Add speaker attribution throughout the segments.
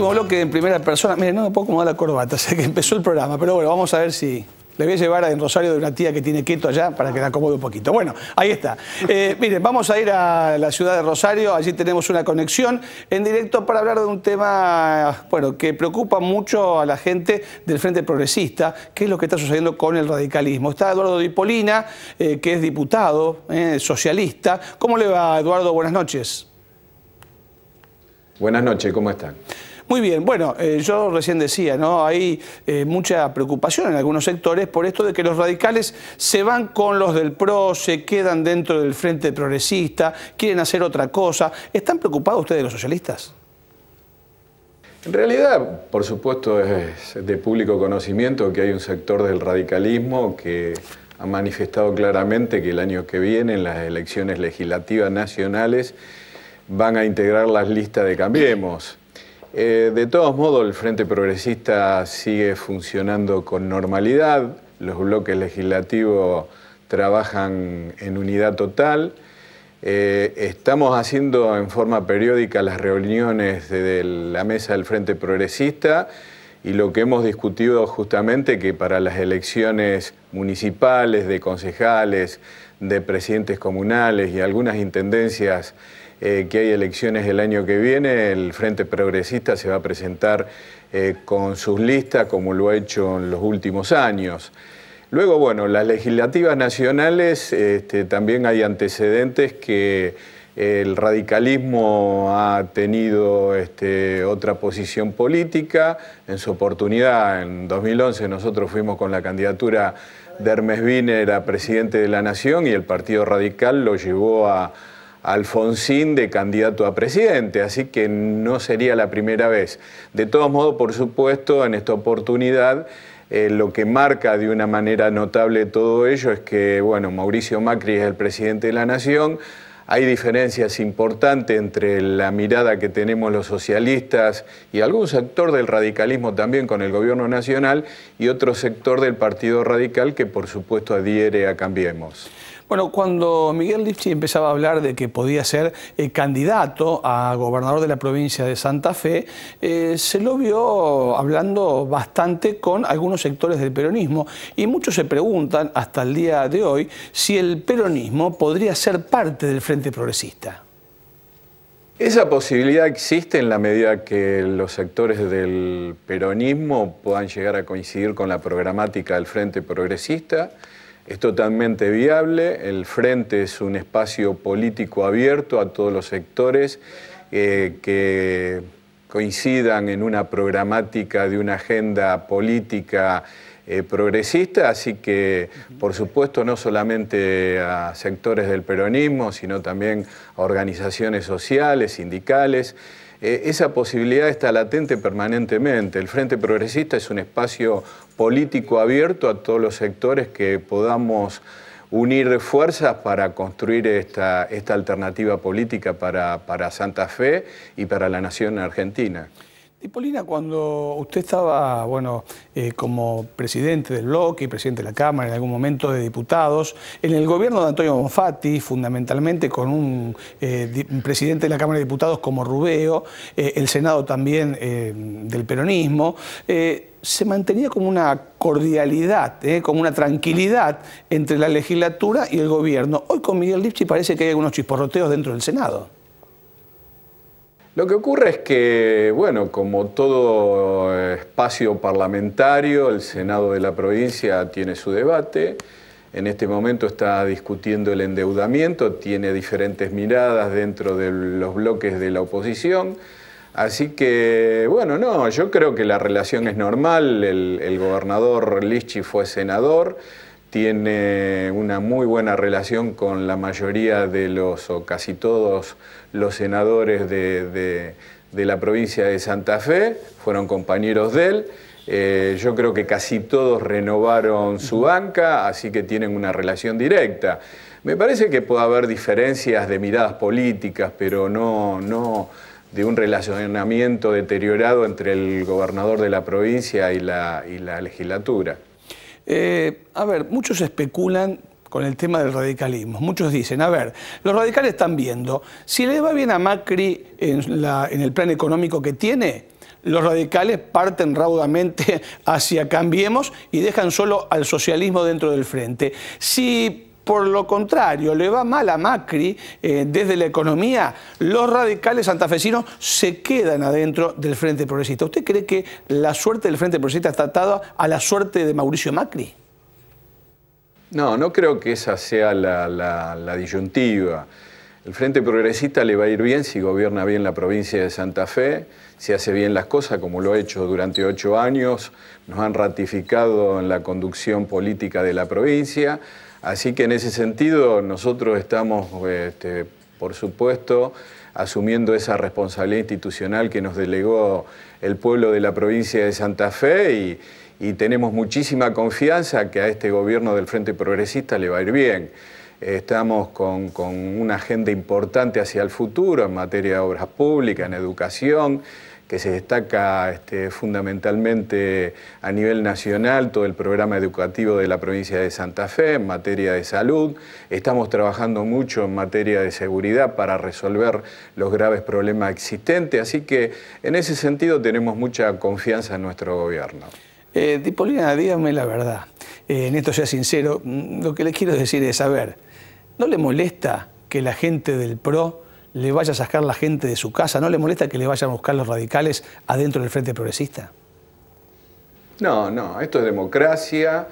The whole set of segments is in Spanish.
Speaker 1: último bloque en primera persona. ...miren, no me puedo acomodar la corbata, sé que empezó el programa, pero bueno, vamos a ver si. Le voy a llevar a Rosario de una tía que tiene quieto allá para que la acomode un poquito. Bueno, ahí está. Eh, miren, vamos a ir a la ciudad de Rosario. Allí tenemos una conexión en directo para hablar de un tema, bueno, que preocupa mucho a la gente del Frente Progresista, que es lo que está sucediendo con el radicalismo. Está Eduardo Dipolina, eh, que es diputado eh, socialista. ¿Cómo le va, Eduardo?
Speaker 2: Buenas noches. Buenas noches, ¿cómo están?
Speaker 1: Muy bien, bueno, eh, yo recién decía, ¿no? Hay eh, mucha preocupación en algunos sectores por esto de que los radicales se van con los del PRO, se quedan dentro del Frente Progresista, quieren hacer otra cosa. ¿Están preocupados ustedes los socialistas?
Speaker 2: En realidad, por supuesto, es de público conocimiento que hay un sector del radicalismo que ha manifestado claramente que el año que viene, en las elecciones legislativas nacionales, van a integrar las listas de Cambiemos. Eh, de todos modos, el Frente Progresista sigue funcionando con normalidad, los bloques legislativos trabajan en unidad total. Eh, estamos haciendo en forma periódica las reuniones de la mesa del Frente Progresista y lo que hemos discutido justamente que para las elecciones municipales, de concejales, de presidentes comunales y algunas intendencias eh, que hay elecciones el año que viene, el Frente Progresista se va a presentar eh, con sus listas como lo ha hecho en los últimos años. Luego, bueno, las legislativas nacionales este, también hay antecedentes que el radicalismo ha tenido este, otra posición política. En su oportunidad, en 2011, nosotros fuimos con la candidatura de Hermes Biner a presidente de la Nación y el Partido Radical lo llevó a, Alfonsín de candidato a presidente, así que no sería la primera vez. De todos modos, por supuesto, en esta oportunidad eh, lo que marca de una manera notable todo ello es que, bueno, Mauricio Macri es el presidente de la Nación, hay diferencias importantes entre la mirada que tenemos los socialistas y algún sector del radicalismo también con el gobierno nacional y otro sector del Partido Radical que por supuesto adhiere a Cambiemos.
Speaker 1: Bueno, cuando Miguel Lipsi empezaba a hablar de que podía ser eh, candidato a gobernador de la provincia de Santa Fe, eh, se lo vio hablando bastante con algunos sectores del peronismo y muchos se preguntan hasta el día de hoy si el peronismo podría ser parte del Frente Progresista.
Speaker 2: Esa posibilidad existe en la medida que los sectores del peronismo puedan llegar a coincidir con la programática del Frente Progresista es totalmente viable. El Frente es un espacio político abierto a todos los sectores eh, que coincidan en una programática de una agenda política eh, progresista, así que por supuesto no solamente a sectores del peronismo, sino también a organizaciones sociales, sindicales. Eh, esa posibilidad está latente permanentemente. El Frente Progresista es un espacio político abierto a todos los sectores que podamos unir fuerzas para construir esta, alternativa política para Santa Fe y para la nación argentina.
Speaker 1: Y Polina, cuando usted estaba, bueno, eh, como presidente del bloque y presidente de la Cámara en algún momento de diputados, en el gobierno de Antonio Bonfatti, fundamentalmente con un, eh, presidente de la Cámara de Diputados como Rubeo, eh, el Senado también del peronismo, se mantenía como una cordialidad, como una tranquilidad entre la legislatura y el gobierno. Hoy con Miguel Dipchi parece que hay algunos chisporroteos dentro del Senado.
Speaker 2: Lo que ocurre es que, bueno, como todo espacio parlamentario, el Senado de la provincia tiene su debate. En este momento está discutiendo el endeudamiento, tiene diferentes miradas dentro de los bloques de la oposición. Así que, bueno, no, yo creo que la relación es normal. El, gobernador Lichi fue senador tiene una muy buena relación con la mayoría de los, o casi todos los senadores de, la provincia de Santa Fe, fueron compañeros de él. Eh, yo creo que casi todos renovaron su banca, así que tienen una relación directa. Me parece que puede haber diferencias de miradas políticas, pero no, de un relacionamiento deteriorado entre el gobernador de la provincia y la legislatura. Eh, a ver, muchos
Speaker 1: especulan con el tema del radicalismo. Muchos dicen, a ver, los radicales están viendo, si le va bien a Macri en, en el plan económico que tiene, los radicales parten raudamente hacia Cambiemos y dejan solo al socialismo dentro del frente. Si por lo contrario, le va mal a Macri eh, desde la economía. Los radicales santafesinos se quedan adentro del Frente Progresista. ¿Usted cree que la suerte del Frente Progresista está atada a la suerte de Mauricio Macri?
Speaker 2: No, no creo que esa sea la, la disyuntiva. El Frente Progresista le va a ir bien si gobierna bien la provincia de Santa Fe, si hace bien las cosas como lo ha hecho durante ocho años, nos han ratificado en la conducción política de la provincia, Así que en ese sentido nosotros estamos, este, por supuesto, asumiendo esa responsabilidad institucional que nos delegó el pueblo de la provincia de Santa Fe y, tenemos muchísima confianza que a este gobierno del Frente Progresista le va a ir bien. Estamos con una agenda importante hacia el futuro en materia de obras públicas, en educación, que se destaca este, fundamentalmente a nivel nacional todo el programa educativo de la provincia de Santa Fe en materia de salud. Estamos trabajando mucho en materia de seguridad para resolver los graves problemas existentes, así que en ese sentido tenemos mucha confianza en nuestro gobierno.
Speaker 1: Eh, dígame la verdad, eh, en esto sea sincero, mm, lo que le quiero decir es, a ver, ¿no le molesta que la gente del PRO le vaya a sacar la gente de su casa? ¿No le molesta que le vayan a buscar los radicales adentro del Frente Progresista?
Speaker 2: No, no, esto es democracia.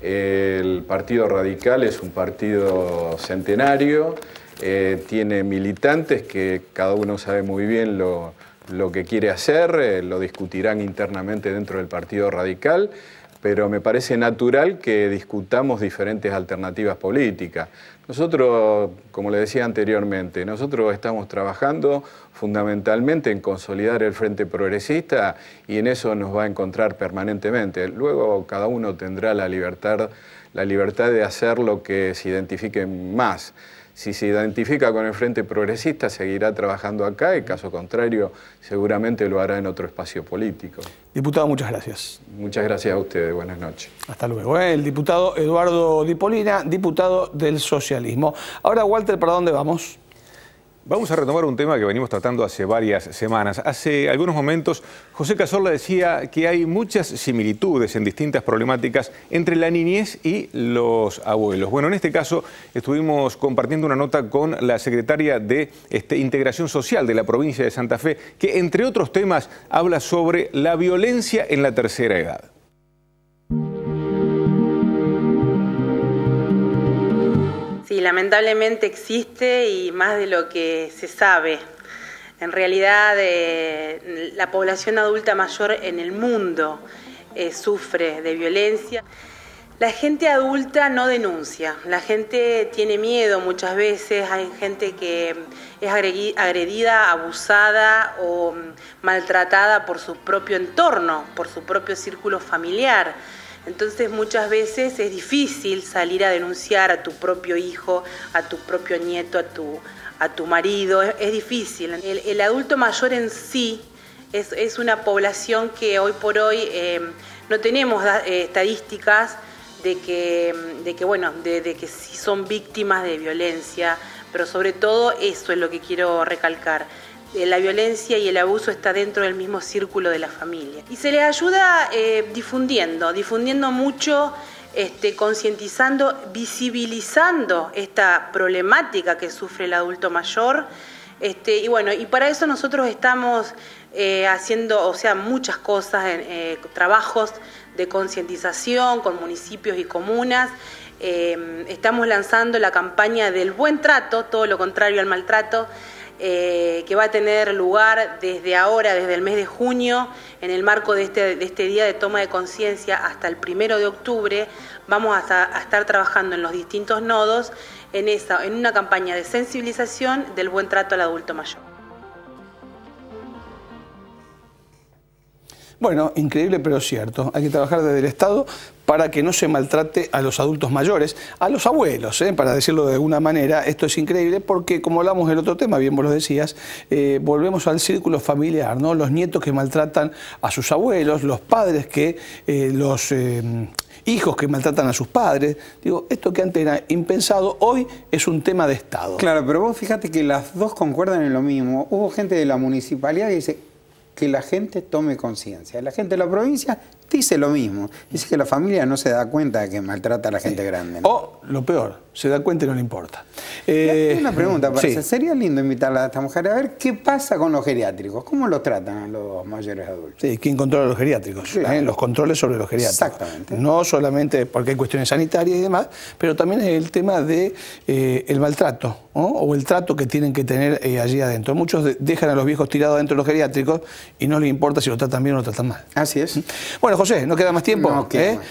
Speaker 2: El Partido Radical es un partido centenario, eh, tiene militantes que cada uno sabe muy bien lo, que quiere hacer, eh, lo discutirán internamente dentro del Partido Radical, pero me parece natural que discutamos diferentes alternativas políticas. Nosotros, como le decía anteriormente, nosotros estamos trabajando fundamentalmente en consolidar el Frente Progresista y en eso nos va a encontrar permanentemente. Luego cada uno tendrá la libertad la libertad de hacer lo que se identifique más. Si se identifica con el Frente Progresista, seguirá trabajando acá y caso contrario, seguramente lo hará en otro espacio político.
Speaker 1: Diputado, muchas gracias.
Speaker 2: Muchas gracias a ustedes. Buenas noches.
Speaker 1: Hasta luego. ¿eh? El diputado Eduardo Dipolina, diputado del Socialismo. Ahora, Walter, ¿para dónde vamos? Vamos a
Speaker 2: retomar un tema que venimos tratando hace varias semanas. Hace algunos momentos, José Casorla decía que hay muchas similitudes en distintas problemáticas entre la niñez y los abuelos. Bueno, en este caso estuvimos compartiendo una nota con la secretaria de este, Integración Social de la provincia de Santa Fe, que entre otros temas habla sobre la violencia en la tercera edad.
Speaker 3: lamentablemente existe y más de lo que se sabe. En realidad, eh, la población adulta mayor en el mundo eh, sufre de violencia. La gente adulta no denuncia, la gente tiene miedo muchas veces, hay gente que es agredida, abusada o mm, maltratada por su propio entorno, por su propio círculo familiar. Entonces muchas veces es difícil salir a denunciar a tu propio hijo, a tu propio nieto, a tu, a tu marido, es, difícil. El, adulto mayor en sí es, una población que hoy por hoy em, no tenemos eh, estadísticas de que, em, de que bueno, de, que si son víctimas de violencia, pero sobre todo eso es lo que quiero recalcar eh, la violencia y el abuso está dentro del mismo círculo de la familia. Y se les ayuda eh, difundiendo, difundiendo mucho, este, concientizando, visibilizando esta problemática que sufre el adulto mayor. Este, y bueno, y para eso nosotros estamos eh, haciendo, o sea, muchas cosas, trabajos de concientización con municipios y comunas. estamos lanzando la campaña del buen trato, todo lo contrario al maltrato. Eh, que va a tener lugar desde ahora, desde el mes de junio, en el marco de este, este día de toma de conciencia hasta el primero de octubre, vamos a, estar trabajando en los distintos nodos en una campaña de sensibilización del buen trato al adulto mayor.
Speaker 1: Bueno, increíble pero cierto. Hay que trabajar desde el Estado para que no se maltrate a los adultos mayores, a los abuelos, ¿eh? para decirlo de alguna manera. Esto es increíble porque, como hablamos el otro tema, bien vos lo decías, eh, volvemos al círculo familiar, ¿no? Los nietos que maltratan a sus abuelos, los padres que eh, los hijos que maltratan a sus padres. Digo, esto que antes era impensado, hoy es un tema de Estado. Claro, pero vos fíjate que las dos concuerdan en lo mismo. Hubo gente de la municipalidad que dice, que la gente tome conciencia. La gente de la provincia dice lo mismo. Dice que la familia no se da cuenta de que maltrata a la gente grande. O, lo peor, se da cuenta y no le importa. Eh, una pregunta, Sería lindo invitarla a esta mujer a ver qué pasa con los geriátricos. ¿Cómo los tratan a los mayores adultos? Sí, ¿quién controla los geriátricos? Los controles sobre los geriátricos. Exactamente. No solamente porque hay cuestiones sanitarias y demás, pero también el tema de eh, maltrato o el trato que tienen que tener eh, allí adentro. Muchos dejan a los viejos tirados dentro de los geriátricos y no les importa si lo tratan bien o lo tratan mal. Así es. Bueno, José, no ¿eh? queda más tiempo.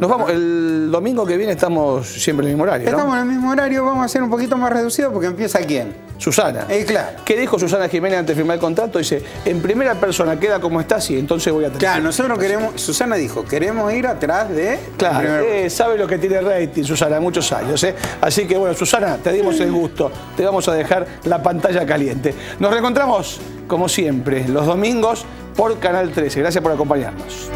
Speaker 1: Nos vamos, el domingo que viene estamos siempre en el mismo horario. ¿no? Estamos en el mismo horario, vamos a ser un poquito más reducido porque empieza quién. Susana. Eh, claro. ¿Qué dijo Susana Jiménez antes de firmar el contrato? Dice, en primera persona queda como está, y entonces voy a tener. Claro, nosotros queremos, Susana dijo, queremos ir atrás de. Claro, eh, sabe lo que tiene rating, Susana, muchos años. Eh. Así que bueno, Susana, te dimos el gusto. Te vamos a dejar la pantalla caliente. Nos reencontramos, como siempre, los domingos por Canal 13. Gracias por acompañarnos.